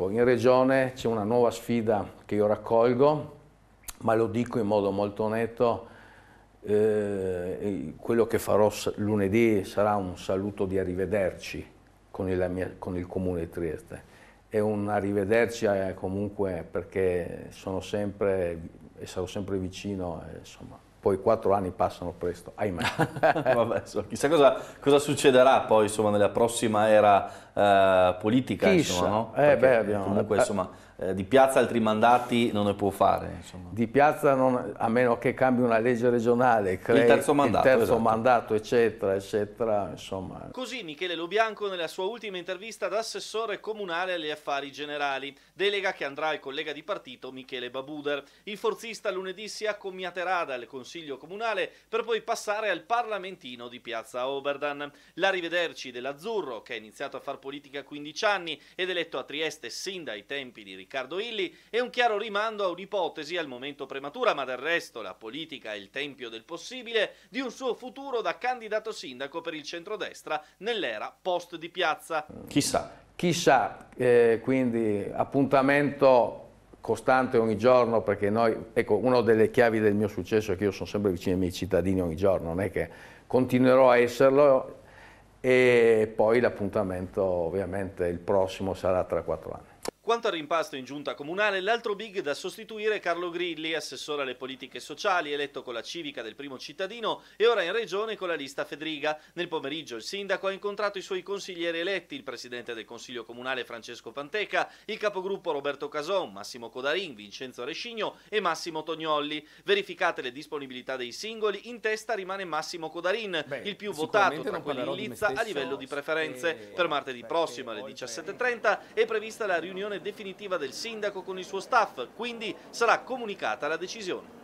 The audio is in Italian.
Ecco, in Regione c'è una nuova sfida che io raccolgo, ma lo dico in modo molto netto, eh, quello che farò lunedì sarà un saluto di arrivederci con il, mia, con il Comune di Trieste. È un arrivederci eh, comunque perché sono sempre e sarò sempre vicino, eh, insomma, poi quattro anni passano presto, ahimè. Vabbè, so, chissà cosa, cosa, succederà poi insomma, nella prossima era eh, politica. Insomma, no? eh, beh, abbiamo... Comunque eh, insomma, eh, di piazza altri mandati non ne può fare. Insomma. Di piazza non, a meno che cambi una legge regionale, crei il terzo mandato, il terzo esatto. mandato eccetera, eccetera. Insomma. Così Michele Lobianco nella sua ultima intervista ad assessore comunale agli affari generali, delega che andrà al collega di partito Michele Babuder. Il forzista lunedì si accommiaterà dal Consiglio Consiglio Comunale per poi passare al Parlamentino di Piazza Oberdan. L'arrivederci dell'Azzurro, che ha iniziato a far politica a 15 anni ed eletto a Trieste sin dai tempi di Riccardo Illi, è un chiaro rimando a un'ipotesi al momento prematura, ma del resto la politica è il tempio del possibile, di un suo futuro da candidato sindaco per il centrodestra nell'era post di piazza. Chissà, chissà, eh, quindi appuntamento costante ogni giorno perché noi, ecco, una delle chiavi del mio successo è che io sono sempre vicino ai miei cittadini ogni giorno, non è che continuerò a esserlo e poi l'appuntamento ovviamente il prossimo sarà tra quattro anni. Quanto al rimpasto in giunta comunale, l'altro big da sostituire è Carlo Grilli, assessore alle politiche sociali, eletto con la civica del primo cittadino e ora in regione con la lista Fedriga. Nel pomeriggio il sindaco ha incontrato i suoi consiglieri eletti, il presidente del consiglio comunale Francesco Panteca, il capogruppo Roberto Cason, Massimo Codarin, Vincenzo Rescigno e Massimo Tognolli. Verificate le disponibilità dei singoli, in testa rimane Massimo Codarin, Beh, il più votato tra quelli in lizza a livello di preferenze. Per eh, martedì prossimo alle 17.30 è prevista la riunione definitiva del sindaco con il suo staff, quindi sarà comunicata la decisione.